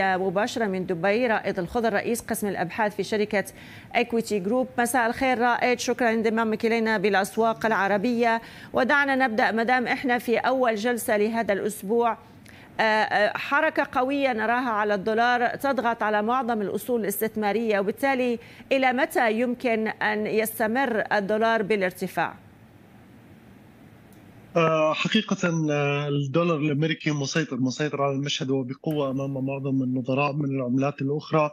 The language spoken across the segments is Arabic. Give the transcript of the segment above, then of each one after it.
مباشرة من دبي رائد الخضر رئيس قسم الأبحاث في شركة إكويتي جروب مساء الخير رائد شكرا لانضمامك إلينا بالأسواق العربية ودعنا نبدأ مدام إحنا في أول جلسة لهذا الأسبوع آه، آه، حركة قوية نراها على الدولار تضغط على معظم الأصول الاستثمارية وبالتالي إلى متى يمكن أن يستمر الدولار بالارتفاع؟ آه، حقيقة آه، الدولار الأمريكي مسيطر مسيطر على المشهد وبقوة أمام معظم النظراء من العملات الأخرى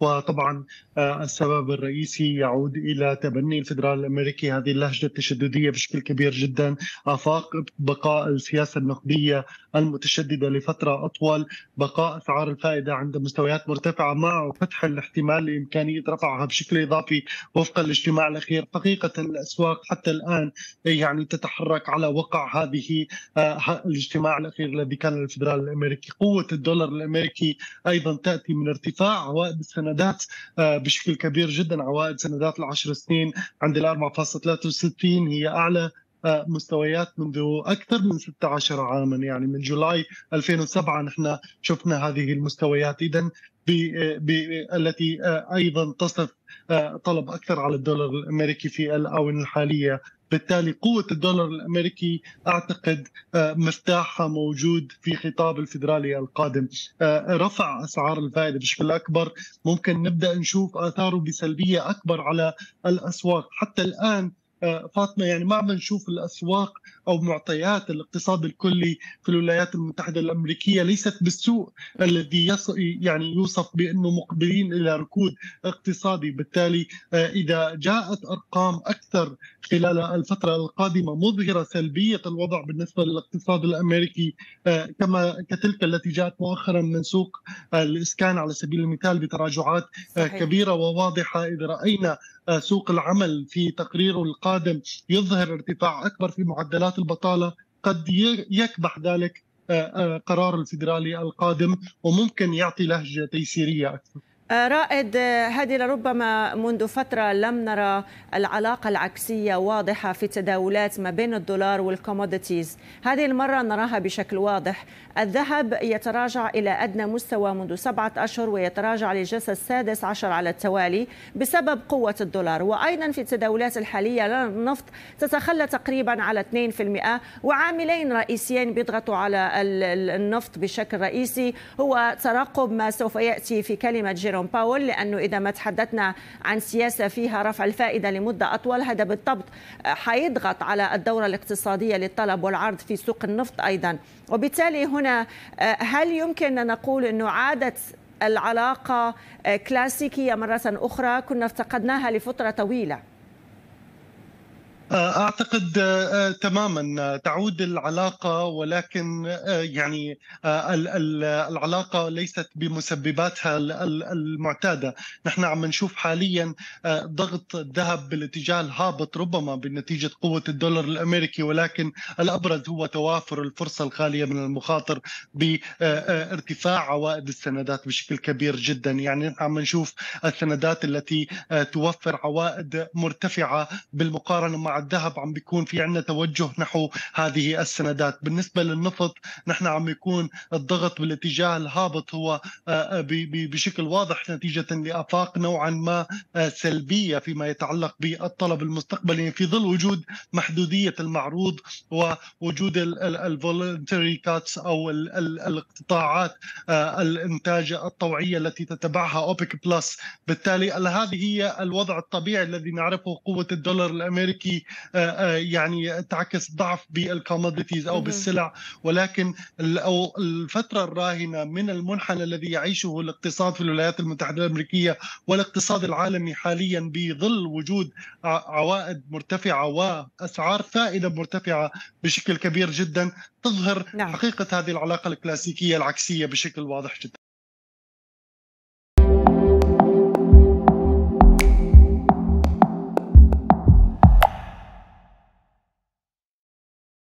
وطبعا آه، السبب الرئيسي يعود الى تبني الفدرال الامريكي هذه اللهجه التشدديه بشكل كبير جدا افاق بقاء السياسه النقديه المتشدده لفتره اطول بقاء اسعار الفائده عند مستويات مرتفعه مع فتح الاحتمال لامكانيه رفعها بشكل اضافي وفقا للاجتماع الاخير حقيقه الاسواق حتى الان إيه، يعني تتحرك على وقع هذه آه، الاجتماع الاخير الذي كان للفدرال الامريكي قوه الدولار الامريكي ايضا تاتي من ارتفاع عوائد السنه سندات آه، بشكل كبير جدا عوائد سندات العشر سنين عند ال 4.63 هي اعلى آه، مستويات منذ اكثر من 16 عاما يعني من جولاي 2007 نحن شفنا هذه المستويات اذا آه، التي ايضا تصف طلب اكثر على الدولار الامريكي في الاونه الحاليه بالتالي قوة الدولار الأمريكي أعتقد آه، مفتاحها موجود في خطاب الفيدرالي القادم آه، رفع أسعار الفائدة بشكل أكبر ممكن نبدأ نشوف آثاره بسلبية أكبر على الأسواق حتى الآن آه، فاطمه يعني ما عم نشوف الاسواق او معطيات الاقتصاد الكلي في الولايات المتحده الامريكيه ليست بالسوء الذي يعني يوصف بانه مقبلين الى ركود اقتصادي، بالتالي آه، اذا جاءت ارقام اكثر خلال الفتره القادمه مظهره سلبيه الوضع بالنسبه للاقتصاد الامريكي آه، كما كتلك التي جاءت مؤخرا من سوق الاسكان على سبيل المثال بتراجعات صحيح. كبيره وواضحه اذا راينا سوق العمل في تقريره القادم القادم يظهر ارتفاع اكبر في معدلات البطاله قد يكبح ذلك آه، آه، قرار الفيدرالي القادم وممكن يعطي لهجه تيسيريه اكثر رائد هذه لربما منذ فترة لم نرى العلاقة العكسية واضحة في التداولات ما بين الدولار والكوموديتيز هذه المرة نراها بشكل واضح الذهب يتراجع إلى أدنى مستوى منذ سبعة أشهر ويتراجع للجلسة السادس عشر على التوالي بسبب قوة الدولار وأيضا في التداولات الحالية النفط تتخلى تقريبا على 2% وعاملين رئيسيين بيضغطوا على النفط بشكل رئيسي هو ترقب ما سوف يأتي في كلمة جيرو جيروم باول لأنه إذا ما تحدثنا عن سياسة فيها رفع الفائدة لمدة أطول هذا بالضبط آه، حيضغط على الدورة الاقتصادية للطلب والعرض في سوق النفط أيضا وبالتالي هنا آه، هل يمكن أن نقول أنه عادت العلاقة آه، كلاسيكية مرة أخرى كنا افتقدناها لفترة طويلة اعتقد آه، آه، تماما آه، تعود العلاقه ولكن يعني العلاقه ليست بمسبباتها المعتاده، نحن عم نشوف حاليا ضغط الذهب بالاتجاه الهابط ربما بنتيجه قوه الدولار الامريكي ولكن الابرز هو توافر الفرصه الخاليه من المخاطر بارتفاع عوائد السندات بشكل كبير جدا، يعني نحن عم نشوف السندات التي توفر عوائد مرتفعه بالمقارنه مع الذهب عم بيكون في عندنا توجه نحو هذه السندات بالنسبة للنفط نحن عم يكون الضغط بالاتجاه الهابط هو آه، آه، بشكل واضح نتيجة لأفاق نوعا ما آه، سلبية فيما يتعلق بالطلب المستقبلي في ظل وجود محدودية المعروض ووجود الفولنتري كاتس أو الاقتطاعات الانتاج الطوعية التي تتبعها أوبك بلس بالتالي هذه هي الوضع الطبيعي الذي نعرفه قوة الدولار الأمريكي آه، آه، يعني تعكس ضعف بالكوموديتيز او بالسلع ولكن الفتره الراهنه من المنحنى الذي يعيشه الاقتصاد في الولايات المتحده الامريكيه والاقتصاد العالمي حاليا بظل وجود عوائد مرتفعه واسعار فائده مرتفعه بشكل كبير جدا تظهر نعم. حقيقه هذه العلاقه الكلاسيكيه العكسيه بشكل واضح جدا